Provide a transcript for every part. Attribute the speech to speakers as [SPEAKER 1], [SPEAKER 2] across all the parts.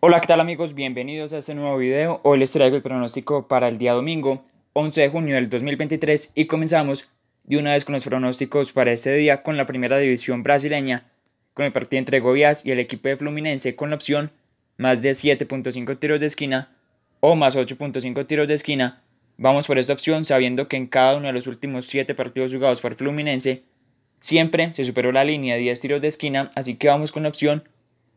[SPEAKER 1] Hola, ¿qué tal amigos? Bienvenidos a este nuevo video. Hoy les traigo el pronóstico para el día domingo, 11 de junio del 2023 y comenzamos de una vez con los pronósticos para este día con la primera división brasileña, con el partido entre Goiás y el equipo de Fluminense con la opción más de 7.5 tiros de esquina o más 8.5 tiros de esquina. Vamos por esta opción sabiendo que en cada uno de los últimos 7 partidos jugados por Fluminense siempre se superó la línea de 10 tiros de esquina, así que vamos con la opción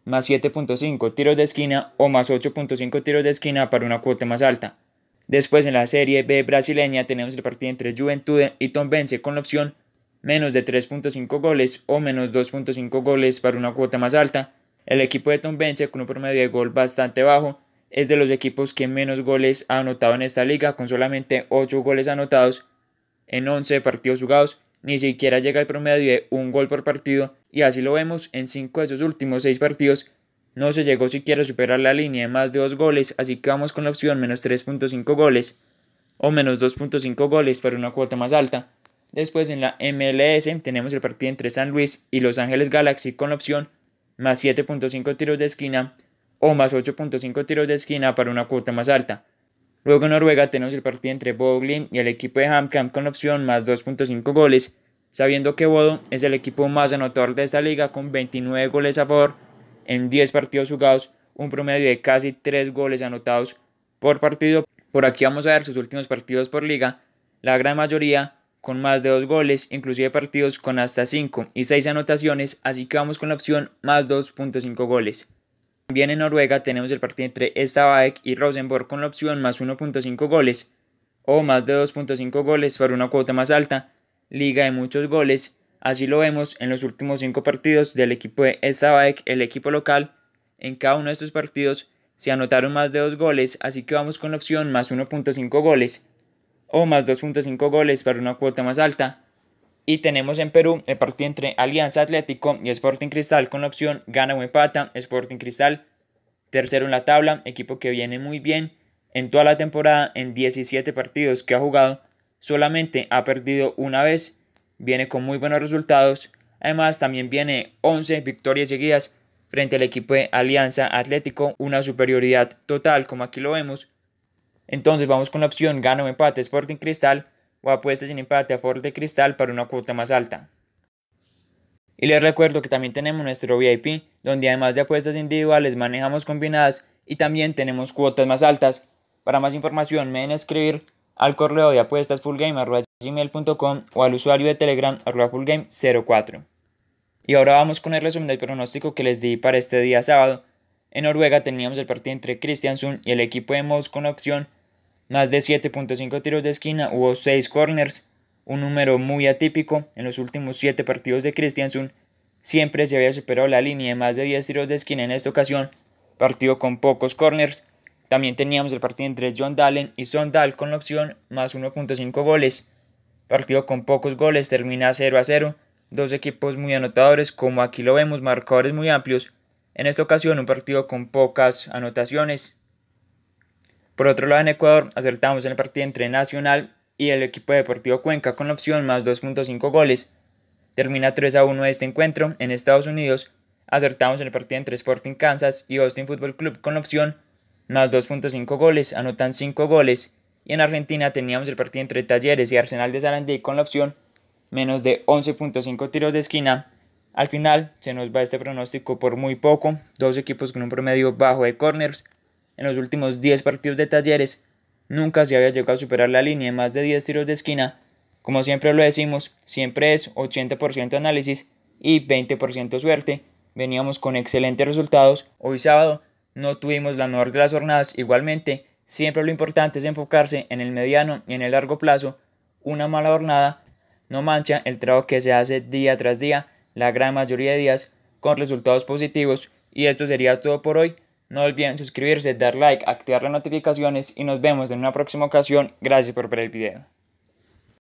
[SPEAKER 1] más 7.5 tiros de esquina o más 8.5 tiros de esquina para una cuota más alta. Después en la Serie B brasileña tenemos el partido entre Juventude y Tom Tombense con la opción menos de 3.5 goles o menos 2.5 goles para una cuota más alta. El equipo de Tombense con un promedio de gol bastante bajo es de los equipos que menos goles ha anotado en esta liga con solamente 8 goles anotados en 11 partidos jugados. Ni siquiera llega al promedio de un gol por partido y así lo vemos en cinco de sus últimos seis partidos. No se llegó siquiera a superar la línea de más de 2 goles, así que vamos con la opción menos 3.5 goles o menos 2.5 goles para una cuota más alta. Después en la MLS tenemos el partido entre San Luis y Los Ángeles Galaxy con la opción más 7.5 tiros de esquina o más 8.5 tiros de esquina para una cuota más alta. Luego en Noruega tenemos el partido entre Boglin y el equipo de Hamcamp con la opción más 2.5 goles sabiendo que Bodo es el equipo más anotador de esta liga con 29 goles a favor en 10 partidos jugados, un promedio de casi 3 goles anotados por partido. Por aquí vamos a ver sus últimos partidos por liga, la gran mayoría con más de 2 goles, inclusive partidos con hasta 5 y 6 anotaciones, así que vamos con la opción más 2.5 goles. También en Noruega tenemos el partido entre Stabæk y Rosenborg con la opción más 1.5 goles o más de 2.5 goles para una cuota más alta, liga de muchos goles. Así lo vemos en los últimos cinco partidos del equipo de Estabadec, el equipo local. En cada uno de estos partidos se anotaron más de dos goles, así que vamos con la opción más 1.5 goles o más 2.5 goles para una cuota más alta. Y tenemos en Perú el partido entre Alianza Atlético y Sporting Cristal con la opción gana o empata. Sporting Cristal, tercero en la tabla, equipo que viene muy bien en toda la temporada, en 17 partidos que ha jugado, solamente ha perdido una vez, viene con muy buenos resultados, además también viene 11 victorias seguidas frente al equipo de Alianza Atlético, una superioridad total como aquí lo vemos. Entonces vamos con la opción gano empate Sporting Cristal o apuestas sin empate a Ford de Cristal para una cuota más alta. Y les recuerdo que también tenemos nuestro VIP, donde además de apuestas individuales manejamos combinadas y también tenemos cuotas más altas. Para más información me a escribir al correo de apuestas fullgame.gmail.com o al usuario de Telegram fullgame04. Y ahora vamos con el resumen del pronóstico que les di para este día sábado. En Noruega teníamos el partido entre Kristiansund y el equipo de Moss con opción más de 7.5 tiros de esquina, hubo 6 corners, un número muy atípico. En los últimos 7 partidos de Kristiansund siempre se había superado la línea de más de 10 tiros de esquina en esta ocasión, partido con pocos corners. También teníamos el partido entre John Dalen y Sondal con la opción más 1.5 goles. Partido con pocos goles, termina 0 a 0. Dos equipos muy anotadores, como aquí lo vemos, marcadores muy amplios. En esta ocasión un partido con pocas anotaciones. Por otro lado, en Ecuador acertamos en el partido entre Nacional y el equipo deportivo Cuenca con la opción más 2.5 goles. Termina 3 a 1 este encuentro. En Estados Unidos acertamos en el partido entre Sporting Kansas y Austin Football Club con la opción más 2.5 goles, anotan 5 goles. Y en Argentina teníamos el partido entre Talleres y Arsenal de Sarandí con la opción menos de 11.5 tiros de esquina. Al final se nos va este pronóstico por muy poco, dos equipos con un promedio bajo de corners. En los últimos 10 partidos de Talleres nunca se había llegado a superar la línea de más de 10 tiros de esquina. Como siempre lo decimos, siempre es 80% análisis y 20% suerte. Veníamos con excelentes resultados. Hoy sábado no tuvimos la mejor de las jornadas. Igualmente, siempre lo importante es enfocarse en el mediano y en el largo plazo. Una mala jornada no mancha el trabajo que se hace día tras día, la gran mayoría de días, con resultados positivos. Y esto sería todo por hoy. No olviden suscribirse, dar like, activar las notificaciones y nos vemos en una próxima ocasión. Gracias por ver el video.